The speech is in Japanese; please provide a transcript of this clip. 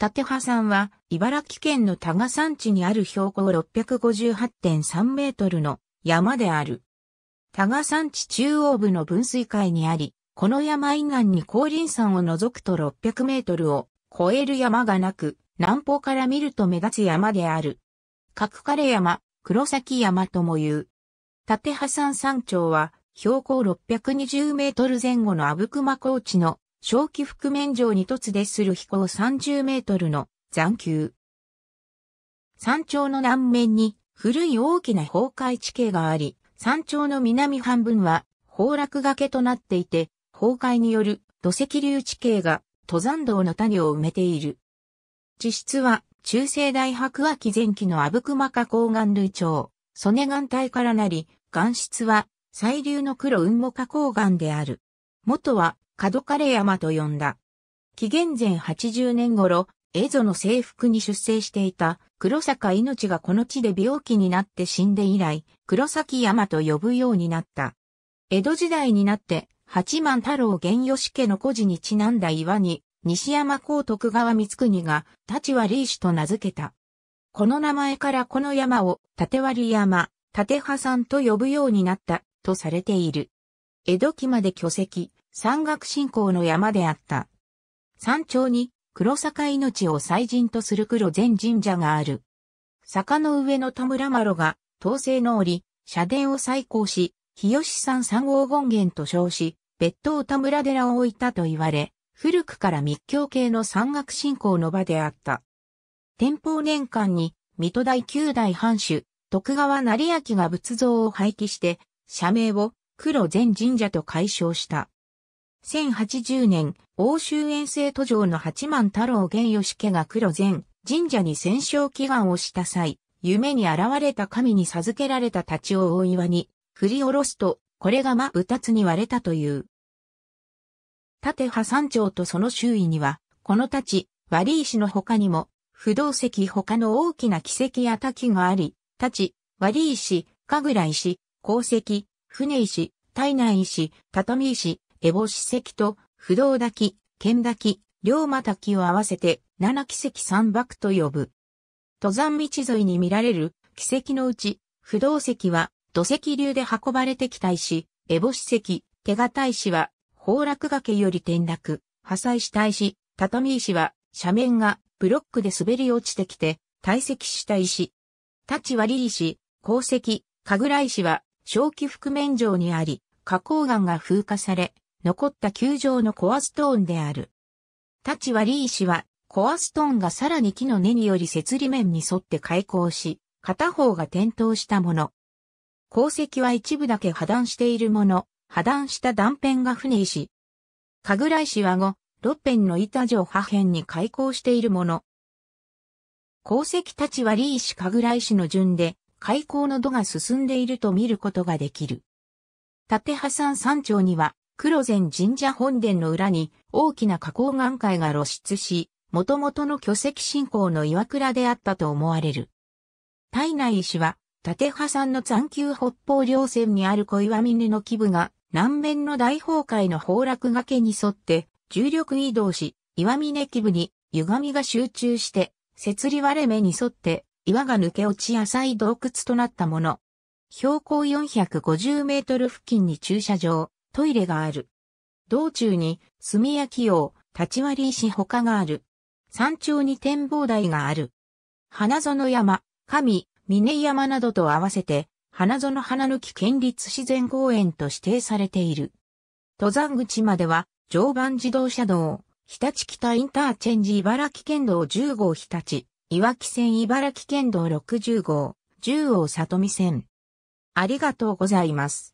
立葉山は、茨城県の多賀山地にある標高658.3メートルの山である。多賀山地中央部の分水海にあり、この山以岸に高林山を除くと600メートルを超える山がなく、南方から見ると目立つ山である。角枯山、黒崎山とも言う。立葉山山頂は、標高620メートル前後の阿武隈高地の正規覆面上に突でする飛行30メートルの残球。山頂の南面に古い大きな崩壊地形があり、山頂の南半分は崩落崖となっていて、崩壊による土石流地形が登山道の谷を埋めている。地質は中世大白亜紀前期の阿武隈河高岩類町、曽根岩帯からなり、岩質は、細流の黒雲母河崗岩である。元は、角枯山と呼んだ。紀元前80年頃、蝦夷の征服に出征していた黒坂命がこの地で病気になって死んで以来、黒崎山と呼ぶようになった。江戸時代になって、八幡太郎玄義家の故事にちなんだ岩に、西山高徳川光国が、立割石と名付けた。この名前からこの山を、立割山、立破山と呼ぶようになった、とされている。江戸期まで巨石、山岳信仰の山であった。山頂に黒坂命を祭神とする黒禅神社がある。坂の上の田村麻呂が、統制の折、社殿を再興し、日吉山三号権現と称し、別当田村寺を置いたと言われ、古くから密教系の山岳信仰の場であった。天保年間に、水戸大九代藩主、徳川成明が仏像を廃棄して、社名を黒禅神社と解消した。1080年、欧州遠征途上の八幡太郎玄義家が黒前神社に戦勝祈願をした際、夢に現れた神に授けられた太刀を大岩に振り下ろすと、これが真二つに割れたという。縦派山頂とその周囲には、この太刀、割石の他にも、不動石他の大きな奇跡や滝があり、太刀、割石、神楽石、鉱石、船石、体内石、畳石、エボ史石と不動滝、剣滝、龍馬滝を合わせて七奇跡三幕と呼ぶ。登山道沿いに見られる奇跡のうち、不動石は土石流で運ばれてきた石、エボ史石、手形石は崩落崖より転落、破砕した石、畳石は斜面がブロックで滑り落ちてきて堆積した石。立ち割り石、鉱石、神楽石は小規覆面上にあり、花崗岩が風化され、残った球場のコアストーンである。立ちはリー氏は、コアストーンがさらに木の根により設理面に沿って開口し、片方が点灯したもの。鉱石は一部だけ破断しているもの、破断した断片が船石。かぐら石は後、六辺の板状破片に開口しているもの。鉱石立ちはリー石かぐら石の順で、開口の度が進んでいると見ることができる。縦破山山頂には、黒禅神社本殿の裏に大きな花崗岩界が露出し、元々の巨石信仰の岩倉であったと思われる。体内石は、立派山の残旧北方稜線にある小岩峰の基部が、南面の大崩壊の崩落崖に沿って、重力移動し、岩峰基部に歪みが集中して、節理割れ目に沿って、岩が抜け落ち浅い洞窟となったもの。標高450メートル付近に駐車場、トイレがある。道中に、炭焼き用、立ち割り石他がある。山頂に展望台がある。花園山、神、峰山などと合わせて、花園花抜県立自然公園と指定されている。登山口までは、常磐自動車道、日立北インターチェンジ茨城県道10号日立、岩木線茨城県道60号、10号里見線。ありがとうございます。